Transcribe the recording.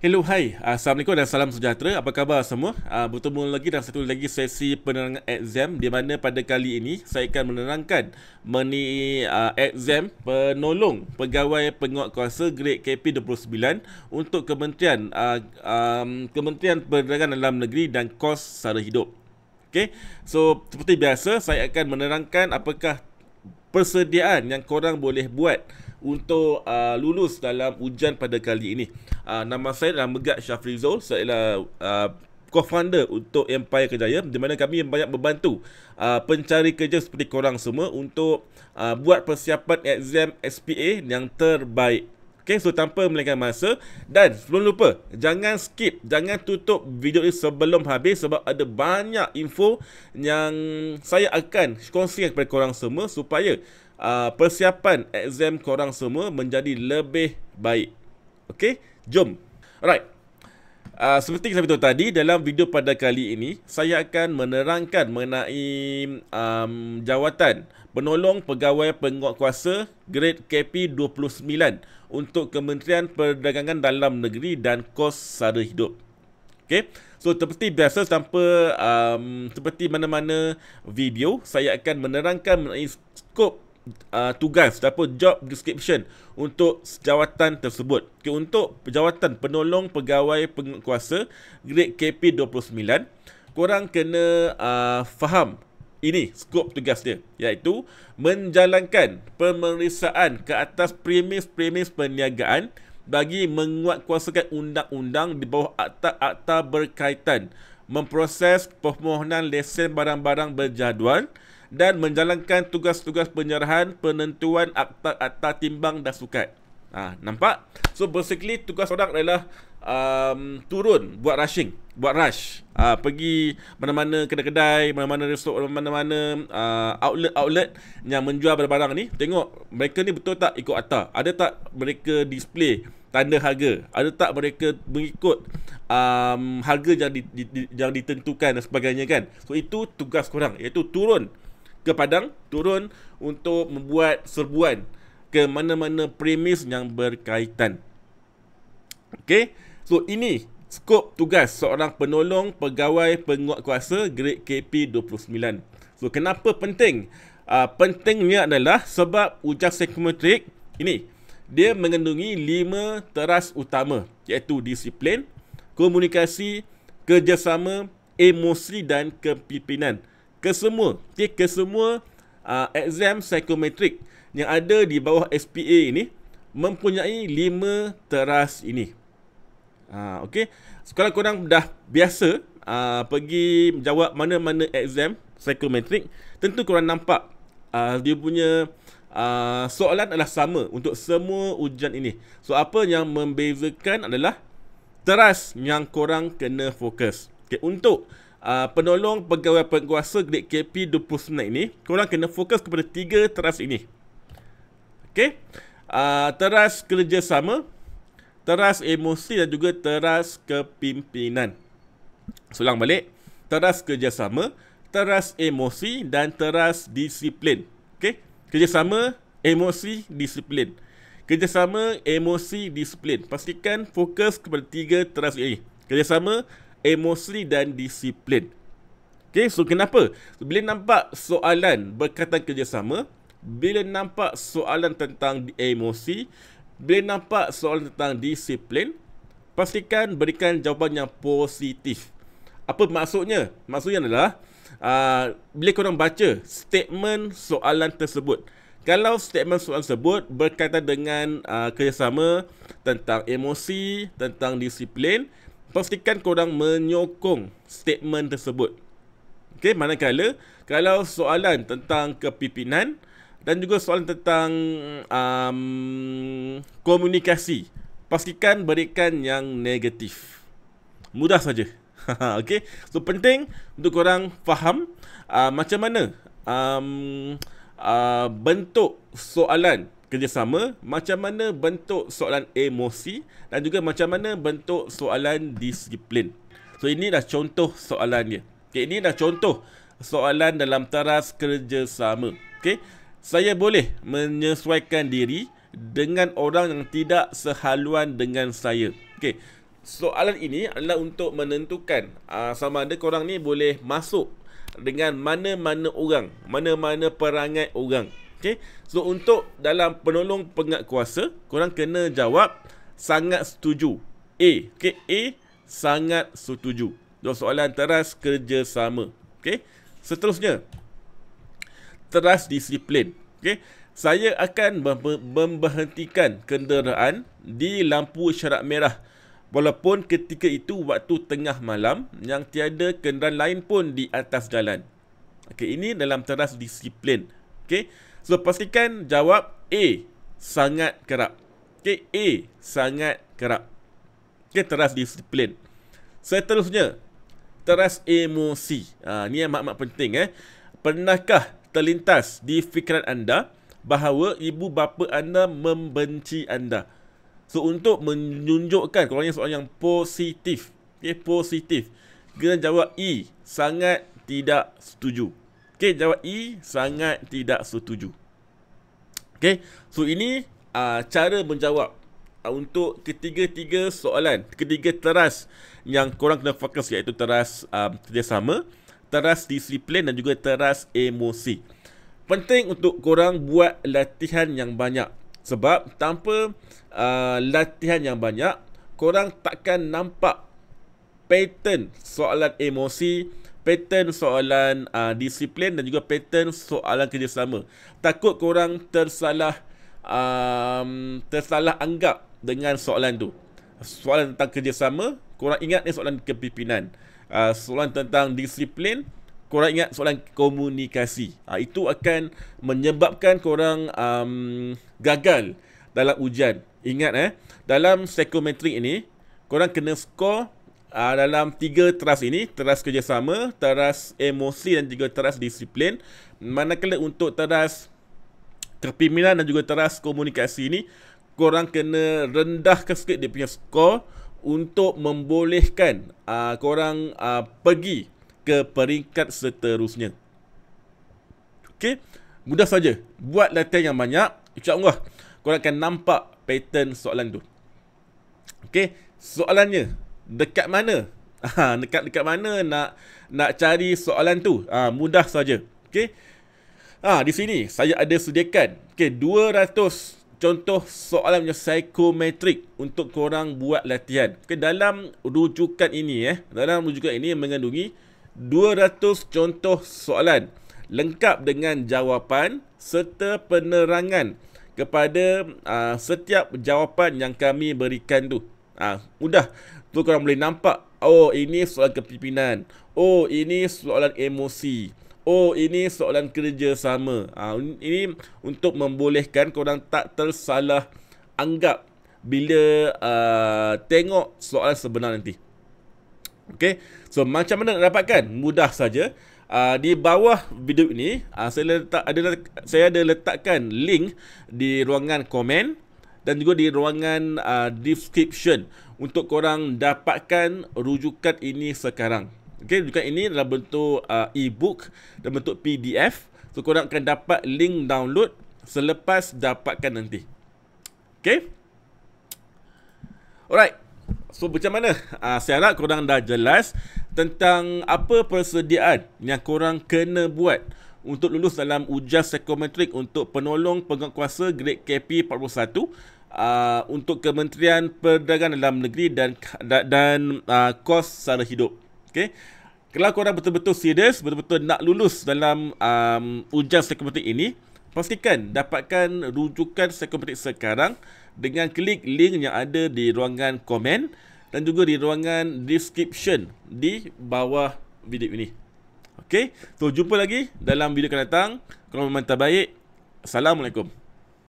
Hello, hi. Ah, Assalamualaikum dan salam sejahtera. Apa khabar semua? Ah, bertemu lagi dalam satu lagi sesi penerangan exam di mana pada kali ini saya akan menerangkan meni ah, exam penolong pegawai penguat kuasa grade KP29 untuk Kementerian Kementerian Perdagangan Dalam Negeri dan Kos Sara Hidup. Okay, so seperti biasa saya akan menerangkan apakah persediaan yang korang boleh buat untuk uh, lulus dalam ujian pada kali ini. Uh, nama saya adalah Megat Syafrizol, saya adalah uh, co-founder untuk Empire Kerjaya di mana kami banyak membantu uh, pencari kerja seperti korang semua untuk uh, buat persiapan exam SPA yang terbaik. Okay, so tanpa melengahkan masa Dan sebelum lupa, jangan skip Jangan tutup video ini sebelum habis Sebab ada banyak info Yang saya akan kongsikan kepada korang semua Supaya uh, persiapan exam korang semua Menjadi lebih baik Okay, jom Alright Uh, seperti yang saya beritahu tadi, dalam video pada kali ini, saya akan menerangkan mengenai um, jawatan penolong pegawai penguatkuasa grade KP29 untuk Kementerian Perdagangan Dalam Negeri dan Kos Sara Hidup. Okay. So seperti biasa tanpa um, seperti mana-mana video, saya akan menerangkan mengenai skop uh, tugas atau job description untuk jawatan tersebut. Okay, untuk jawatan penolong pegawai penguatkuasa grade KP29, korang kena uh, faham ini skop tugas dia iaitu menjalankan pemeriksaan ke atas premis-premis perniagaan bagi menguatkuasakan undang-undang di bawah akta-akta berkaitan memproses permohonan lesen barang-barang berjadual dan menjalankan tugas-tugas penyerahan penentuan akta-akta timbang dan sukat. Ha, nampak? So basically tugas orang adalah um, turun buat rushing buat rush uh, pergi mana-mana kedai-kedai mana-mana restoran mana-mana uh, outlet outlet yang menjual barang-barang ni tengok mereka ni betul tak ikut atas ada tak mereka display tanda harga ada tak mereka mengikut um, harga yang di, di, di, yang ditentukan dan sebagainya kan so itu tugas korang iaitu turun ke padang turun untuk membuat serbuan ke mana-mana premis yang berkaitan okey So ini skop tugas seorang penolong pegawai penguat kuasa grade KP29. So kenapa penting? Uh, pentingnya adalah sebab ujian psikometrik ini dia mengandungi lima teras utama iaitu disiplin, komunikasi, kerjasama, emosi dan kepimpinan. Kesemua, okay, kesemua uh, exam psikometrik yang ada di bawah SPA ini mempunyai lima teras ini. Ha, okay. So, kalau korang dah biasa uh, pergi jawab mana-mana exam psychometric, tentu korang nampak uh, dia punya uh, soalan adalah sama untuk semua ujian ini. So, apa yang membezakan adalah teras yang korang kena fokus. Okay, untuk uh, penolong pegawai penguasa grade KP29 ini, korang kena fokus kepada tiga teras ini. Okay. Uh, teras kerjasama, teras emosi dan juga teras kepimpinan. Sulang balik, teras kerjasama, teras emosi dan teras disiplin. Okey, kerjasama, emosi, disiplin. Kerjasama, emosi, disiplin. Pastikan fokus kepada tiga teras ini. Kerjasama, emosi dan disiplin. Okey, so kenapa? Bila nampak soalan berkaitan kerjasama, bila nampak soalan tentang emosi, bila nampak soalan tentang disiplin, pastikan berikan jawapan yang positif. Apa maksudnya? Maksudnya adalah uh, bila korang baca statement soalan tersebut. Kalau statement soalan tersebut berkaitan dengan uh, kerjasama tentang emosi, tentang disiplin, pastikan korang menyokong statement tersebut. Okey, manakala kalau soalan tentang kepimpinan, dan juga soalan tentang um, komunikasi. Pastikan berikan yang negatif. Mudah saja. okay. So penting untuk korang faham uh, macam mana um, uh, bentuk soalan kerjasama, macam mana bentuk soalan emosi dan juga macam mana bentuk soalan disiplin. So ini dah contoh soalan dia. Okay, ini dah contoh soalan dalam taraf kerjasama. Okay saya boleh menyesuaikan diri dengan orang yang tidak sehaluan dengan saya. Okey. Soalan ini adalah untuk menentukan uh, sama ada korang ni boleh masuk dengan mana-mana orang, mana-mana perangai orang. Okey. So untuk dalam penolong pengat kuasa, korang kena jawab sangat setuju. A. Okey, A sangat setuju. Dua soalan teras kerjasama. Okey. Seterusnya, teras disiplin. Okey. Saya akan memberhentikan kenderaan di lampu syarat merah walaupun ketika itu waktu tengah malam yang tiada kenderaan lain pun di atas jalan. Okey, ini dalam teras disiplin. Okey. So pastikan jawab A sangat kerap. Okey, A sangat kerap. Okey, teras disiplin. Seterusnya, teras emosi. Ha, ni yang amat-amat penting eh. Pernahkah terlintas di fikiran anda bahawa ibu bapa anda membenci anda. So untuk menunjukkan kalau yang soalan yang positif, okey positif. Kena jawab E, sangat tidak setuju. Okey, jawab E, sangat tidak setuju. Okey. So ini uh, cara menjawab uh, untuk ketiga-tiga soalan, ketiga teras yang korang kena fokus iaitu teras um, kerjasama teras disiplin dan juga teras emosi. Penting untuk korang buat latihan yang banyak. Sebab tanpa uh, latihan yang banyak, korang takkan nampak pattern soalan emosi, pattern soalan uh, disiplin dan juga pattern soalan kerjasama. Takut korang tersalah um, tersalah anggap dengan soalan tu soalan tentang kerjasama, korang ingat ni soalan kepimpinan. Uh, soalan tentang disiplin, korang ingat soalan komunikasi. Uh, itu akan menyebabkan korang um, gagal dalam ujian. Ingat eh, dalam psikometrik ini, korang kena skor uh, dalam tiga teras ini, teras kerjasama, teras emosi dan juga teras disiplin. Manakala untuk teras kepimpinan dan juga teras komunikasi ini, korang kena rendahkan sikit dia punya skor untuk membolehkan uh, korang uh, pergi ke peringkat seterusnya. Okey, mudah saja. Buat latihan yang banyak, insya-Allah korang akan nampak pattern soalan tu. Okey, soalannya dekat mana? Ha, dekat dekat mana nak nak cari soalan tu? Ha, mudah saja. Okey. Ha, di sini saya ada sediakan okey 200 contoh soalan yang psikometrik untuk korang buat latihan. Okay, dalam rujukan ini eh, dalam rujukan ini mengandungi 200 contoh soalan lengkap dengan jawapan serta penerangan kepada uh, setiap jawapan yang kami berikan tu. Ah, uh, mudah. Tu korang boleh nampak oh ini soalan kepimpinan. Oh ini soalan emosi. Oh ini soalan kerjasama ha, ah, Ini untuk membolehkan korang tak tersalah anggap Bila uh, tengok soalan sebenar nanti Okay So macam mana nak dapatkan? Mudah saja uh, Di bawah video ini uh, saya, letak, ada, saya ada letakkan link di ruangan komen Dan juga di ruangan uh, description Untuk korang dapatkan rujukan ini sekarang Okay, juga ini dalam bentuk uh, e-book dan bentuk PDF. So, korang akan dapat link download selepas dapatkan nanti. Okay. Alright. So, macam mana? Uh, saya harap korang dah jelas tentang apa persediaan yang korang kena buat untuk lulus dalam ujian psikometrik untuk penolong penguatkuasa grade KP 41 Uh, untuk Kementerian Perdagangan Dalam Negeri dan dan uh, kos sara hidup. Okay. Kalau korang betul-betul serius, betul-betul nak lulus dalam um, ujian psikometrik ini, pastikan dapatkan rujukan psikometrik sekarang dengan klik link yang ada di ruangan komen dan juga di ruangan description di bawah video ini. Okay, so jumpa lagi dalam video akan datang. Kalau memang terbaik, Assalamualaikum.